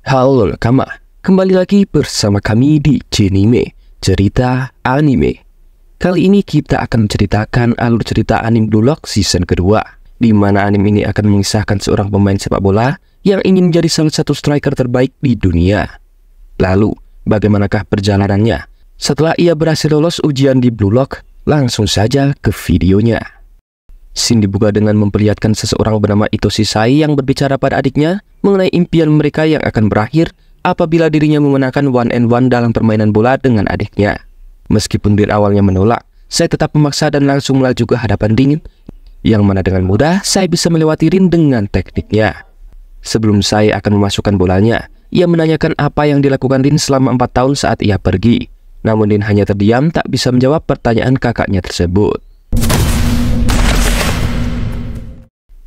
Halo Kama, kembali lagi bersama kami di Jenime, cerita anime. Kali ini kita akan menceritakan alur cerita anime Blue Lock season kedua, di mana anime ini akan mengisahkan seorang pemain sepak bola yang ingin menjadi salah satu striker terbaik di dunia. Lalu, bagaimanakah perjalanannya? Setelah ia berhasil lolos ujian di Blue Lock, langsung saja ke videonya. Sin dibuka dengan memperlihatkan seseorang bernama Itoshi Sai yang berbicara pada adiknya mengenai impian mereka yang akan berakhir apabila dirinya memenangkan one and one dalam permainan bola dengan adiknya. Meskipun Dir awalnya menolak, saya tetap memaksa dan langsung melaju ke hadapan dingin, yang mana dengan mudah saya bisa melewati Rin dengan tekniknya. Sebelum saya akan memasukkan bolanya, ia menanyakan apa yang dilakukan Rin selama empat tahun saat ia pergi. Namun Rin hanya terdiam tak bisa menjawab pertanyaan kakaknya tersebut.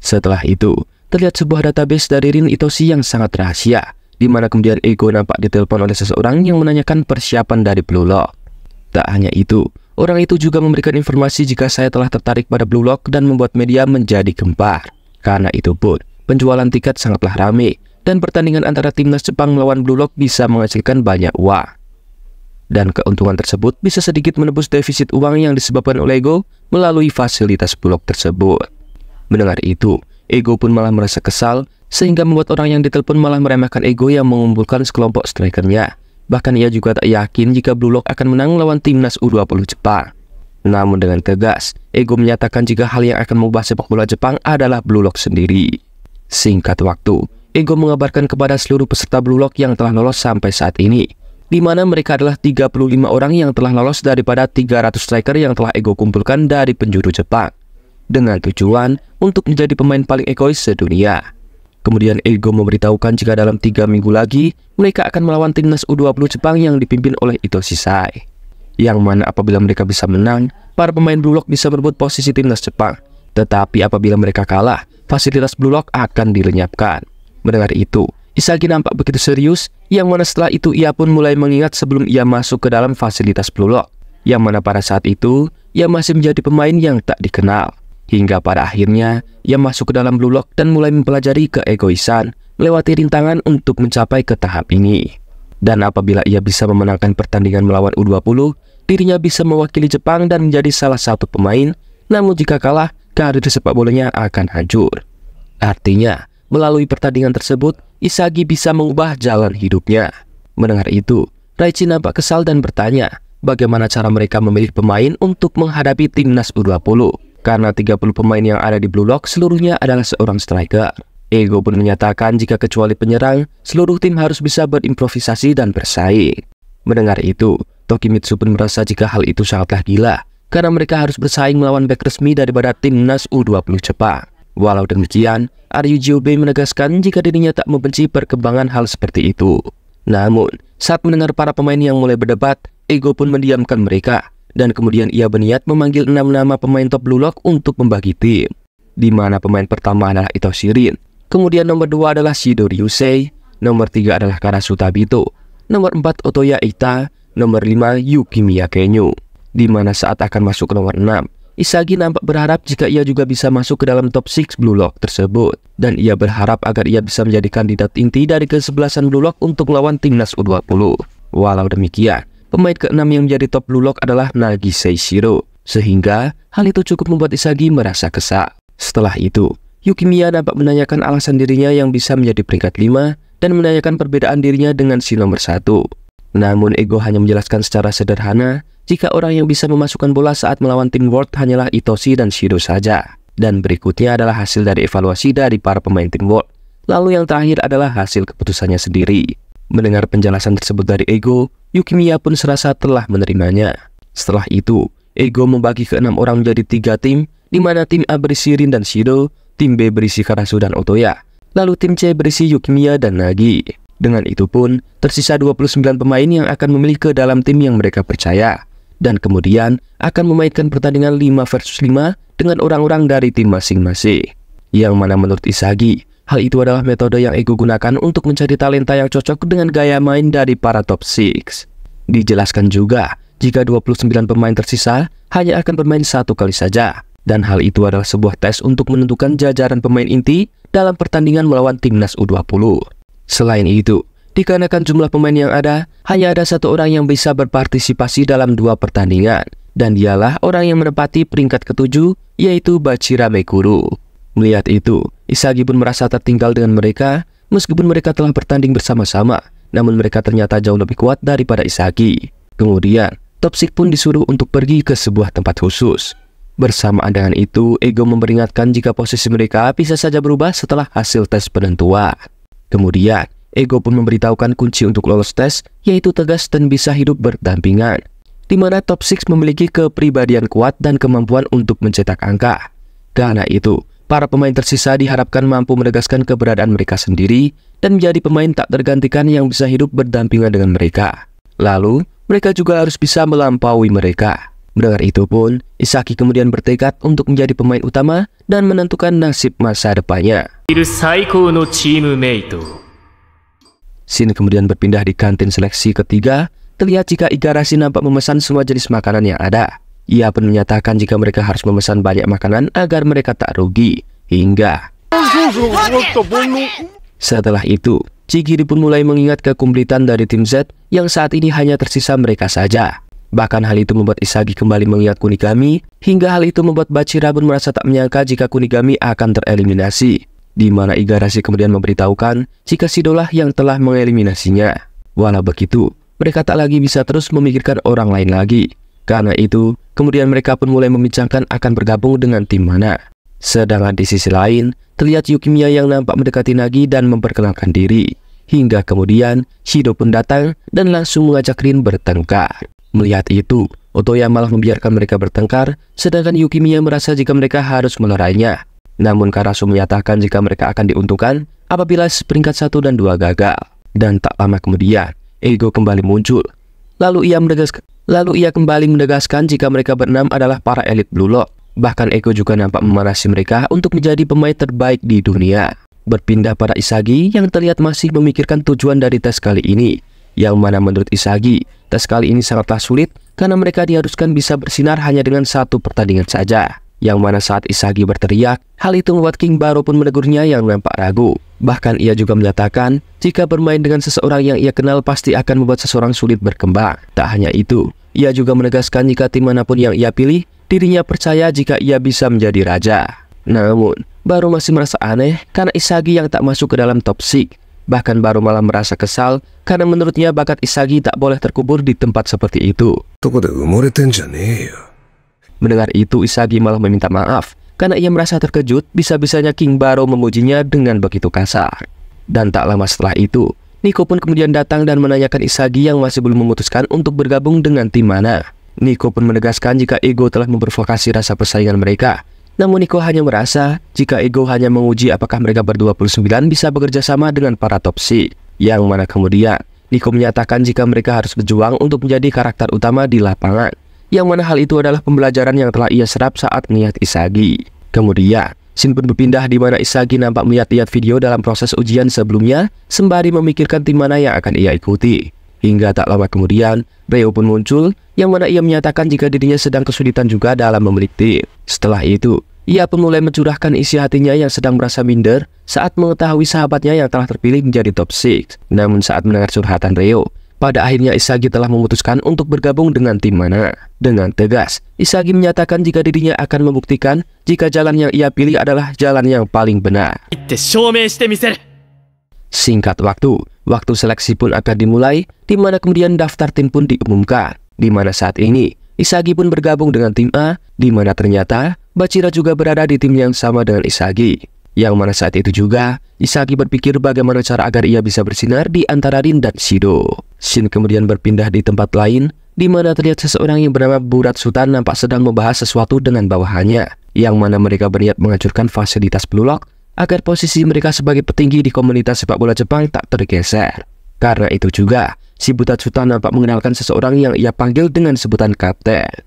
Setelah itu, terlihat sebuah database dari Rin Itoshi yang sangat rahasia, di mana kemudian Ego nampak ditelepon oleh seseorang yang menanyakan persiapan dari Blue Lock. Tak hanya itu, orang itu juga memberikan informasi jika saya telah tertarik pada Blue Lock dan membuat media menjadi gempar. Karena itu pun, penjualan tiket sangatlah ramai, dan pertandingan antara timnas Jepang melawan Blue Lock bisa menghasilkan banyak uang. Dan keuntungan tersebut bisa sedikit menebus defisit uang yang disebabkan oleh Ego melalui fasilitas Blue Lock tersebut. Mendengar itu, Ego pun malah merasa kesal, sehingga membuat orang yang ditelepon malah meremehkan Ego yang mengumpulkan sekelompok strikernya. Bahkan ia juga tak yakin jika Blue Lock akan menang lawan timnas U20 Jepang. Namun dengan tegas, Ego menyatakan jika hal yang akan mengubah sepak bola Jepang adalah Blue Lock sendiri. Singkat waktu, Ego mengabarkan kepada seluruh peserta Blue Lock yang telah lolos sampai saat ini, di mana mereka adalah 35 orang yang telah lolos daripada 300 striker yang telah Ego kumpulkan dari penjuru Jepang dengan tujuan untuk menjadi pemain paling egois sedunia. Kemudian Ego memberitahukan jika dalam tiga minggu lagi, mereka akan melawan timnas U20 Jepang yang dipimpin oleh Itoshi Sai. Yang mana apabila mereka bisa menang, para pemain Blue Lock bisa merebut posisi timnas Jepang. Tetapi apabila mereka kalah, fasilitas Blue Lock akan dilenyapkan. Mendengar itu, Isagi nampak begitu serius, yang mana setelah itu ia pun mulai mengingat sebelum ia masuk ke dalam fasilitas Blue Lock, yang mana pada saat itu ia masih menjadi pemain yang tak dikenal. Hingga pada akhirnya, ia masuk ke dalam Blue Lock dan mulai mempelajari keegoisan, lewati rintangan untuk mencapai ke tahap ini. Dan apabila ia bisa memenangkan pertandingan melawan U20, dirinya bisa mewakili Jepang dan menjadi salah satu pemain, namun jika kalah, karir sepak bolanya akan hancur. Artinya, melalui pertandingan tersebut, Isagi bisa mengubah jalan hidupnya. Mendengar itu, Raichi nampak kesal dan bertanya, bagaimana cara mereka memilih pemain untuk menghadapi timnas U20. Karena 30 pemain yang ada di Blue Lock seluruhnya adalah seorang striker. Ego pun menyatakan jika kecuali penyerang, seluruh tim harus bisa berimprovisasi dan bersaing. Mendengar itu, Tokimitsu pun merasa jika hal itu sangatlah gila, karena mereka harus bersaing melawan back resmi daripada timnas U20 Jepang. Walau demikian, Aryu Jiobe menegaskan jika dirinya tak membenci perkembangan hal seperti itu. Namun, saat mendengar para pemain yang mulai berdebat, Ego pun mendiamkan mereka dan kemudian ia berniat memanggil enam nama pemain top Blue Lock untuk membagi tim, di mana pemain pertama adalah Ito Shirin, kemudian nomor dua adalah Shido Ryusei, nomor tiga adalah Karasuta Bito, nomor empat Otoya Ita, nomor lima Yuki Miyakenyu, di mana saat akan masuk ke nomor enam, Isagi nampak berharap jika ia juga bisa masuk ke dalam top six Blue Lock tersebut dan ia berharap agar ia bisa menjadi kandidat inti dari kesebelasan Blue Lock untuk melawan timnas U20. Walau demikian, Pemain keenam yang menjadi top blue lock adalah Nagi Seishiro, sehingga hal itu cukup membuat Isagi merasa kesak. Setelah itu, Yukimiya dapat menanyakan alasan dirinya yang bisa menjadi peringkat 5 dan menanyakan perbedaan dirinya dengan si nomor 1. Namun Ego hanya menjelaskan secara sederhana jika orang yang bisa memasukkan bola saat melawan tim World hanyalah Itoshi dan Shiro saja. Dan berikutnya adalah hasil dari evaluasi dari para pemain tim World. Lalu yang terakhir adalah hasil keputusannya sendiri. Mendengar penjelasan tersebut dari Ego, Yukimiya pun serasa telah menerimanya. Setelah itu, Ego membagi keenam orang menjadi tiga tim, di mana tim A berisi Rin dan Shido, tim B berisi Karasu dan Otoya, lalu tim C berisi Yukimiya dan Nagi. Dengan itu pun, tersisa 29 pemain yang akan memilih ke dalam tim yang mereka percaya, dan kemudian akan memainkan pertandingan 5 versus 5 dengan orang-orang dari tim masing-masing. Yang mana menurut Isagi, Hal itu adalah metode yang Ego gunakan untuk mencari talenta yang cocok dengan gaya main dari para top 6. Dijelaskan juga, jika 29 pemain tersisa, hanya akan bermain satu kali saja. Dan hal itu adalah sebuah tes untuk menentukan jajaran pemain inti dalam pertandingan melawan timnas U20. Selain itu, dikarenakan jumlah pemain yang ada, hanya ada satu orang yang bisa berpartisipasi dalam dua pertandingan. Dan dialah orang yang menempati peringkat ketujuh, yaitu Bachira Mekuru. Melihat itu, Isagi pun merasa tertinggal dengan mereka, meskipun mereka telah bertanding bersama-sama, namun mereka ternyata jauh lebih kuat daripada Isagi. Kemudian, Topsik pun disuruh untuk pergi ke sebuah tempat khusus. Bersamaan dengan itu, Ego memperingatkan jika posisi mereka bisa saja berubah setelah hasil tes penentuan. Kemudian, Ego pun memberitahukan kunci untuk lolos tes, yaitu tegas dan bisa hidup berdampingan, di mana Top 6 memiliki kepribadian kuat dan kemampuan untuk mencetak angka. Karena itu, Para pemain tersisa diharapkan mampu menegaskan keberadaan mereka sendiri dan menjadi pemain tak tergantikan yang bisa hidup berdampingan dengan mereka. Lalu, mereka juga harus bisa melampaui mereka. Mendengar itu pun, Isaki kemudian bertekad untuk menjadi pemain utama dan menentukan nasib masa depannya. Sin kemudian berpindah di kantin seleksi ketiga, terlihat jika Igarashi nampak memesan semua jenis makanan yang ada. Ia pun menyatakan jika mereka harus memesan banyak makanan agar mereka tak rugi. Hingga... Setelah itu, Cikiri pun mulai mengingat kekumplitan dari tim Z yang saat ini hanya tersisa mereka saja. Bahkan hal itu membuat Isagi kembali mengingat Kunigami, hingga hal itu membuat Bachira pun merasa tak menyangka jika Kunigami akan tereliminasi. Di mana Igarashi kemudian memberitahukan jika Sidolah yang telah mengeliminasinya. Walau begitu, mereka tak lagi bisa terus memikirkan orang lain lagi, karena itu, kemudian mereka pun mulai membincangkan akan bergabung dengan tim mana. Sedangkan di sisi lain, terlihat Yukimiya yang nampak mendekati Nagi dan memperkenalkan diri. Hingga kemudian, Shido pun datang dan langsung mengajak Rin bertengkar. Melihat itu, Otoya malah membiarkan mereka bertengkar, sedangkan Yukimiya merasa jika mereka harus melerainya. Namun Karasu menyatakan jika mereka akan diuntungkan apabila peringkat satu dan dua gagal. Dan tak lama kemudian, Ego kembali muncul. Lalu ia menegaskan Lalu ia kembali menegaskan jika mereka berenam adalah para elit Blue Lock. Bahkan Eko juga nampak memanasi mereka untuk menjadi pemain terbaik di dunia. Berpindah pada Isagi yang terlihat masih memikirkan tujuan dari tes kali ini. Yang mana menurut Isagi, tes kali ini sangatlah sulit karena mereka diharuskan bisa bersinar hanya dengan satu pertandingan saja yang mana saat Isagi berteriak, hal itu membuat King baru pun menegurnya yang nampak ragu. Bahkan ia juga menyatakan, jika bermain dengan seseorang yang ia kenal pasti akan membuat seseorang sulit berkembang. Tak hanya itu, ia juga menegaskan jika tim manapun yang ia pilih, dirinya percaya jika ia bisa menjadi raja. Namun, baru masih merasa aneh karena Isagi yang tak masuk ke dalam top 6. Bahkan baru malah merasa kesal karena menurutnya bakat Isagi tak boleh terkubur di tempat seperti itu. Mendengar itu, Isagi malah meminta maaf karena ia merasa terkejut bisa-bisanya King Baro memujinya dengan begitu kasar. Dan tak lama setelah itu, Niko pun kemudian datang dan menanyakan Isagi yang masih belum memutuskan untuk bergabung dengan tim mana. Niko pun menegaskan jika Ego telah memprovokasi rasa persaingan mereka. Namun Niko hanya merasa jika Ego hanya menguji apakah mereka ber-29 bisa bekerja sama dengan para topsi. Yang mana kemudian, Niko menyatakan jika mereka harus berjuang untuk menjadi karakter utama di lapangan yang mana hal itu adalah pembelajaran yang telah ia serap saat melihat Isagi. Kemudian, Shin pun berpindah di mana Isagi nampak melihat-lihat video dalam proses ujian sebelumnya, sembari memikirkan tim mana yang akan ia ikuti. Hingga tak lama kemudian, Reo pun muncul, yang mana ia menyatakan jika dirinya sedang kesulitan juga dalam memilih tim. Setelah itu, ia pun mulai mencurahkan isi hatinya yang sedang merasa minder saat mengetahui sahabatnya yang telah terpilih menjadi top 6. Namun saat mendengar curhatan Reo, pada akhirnya Isagi telah memutuskan untuk bergabung dengan tim mana. Dengan tegas, Isagi menyatakan jika dirinya akan membuktikan jika jalan yang ia pilih adalah jalan yang paling benar. Singkat waktu, waktu seleksi pun akan dimulai, di mana kemudian daftar tim pun diumumkan. Di mana saat ini, Isagi pun bergabung dengan tim A, di mana ternyata Bachira juga berada di tim yang sama dengan Isagi. Yang mana saat itu juga, Isagi berpikir bagaimana cara agar ia bisa bersinar di antara Rin dan Shido. Shin kemudian berpindah di tempat lain, di mana terlihat seseorang yang bernama Burat Sultan nampak sedang membahas sesuatu dengan bawahannya, yang mana mereka berniat menghancurkan fasilitas Blulog agar posisi mereka sebagai petinggi di komunitas sepak bola Jepang tak tergeser. Karena itu juga, si Burat Sultan nampak mengenalkan seseorang yang ia panggil dengan sebutan kapten.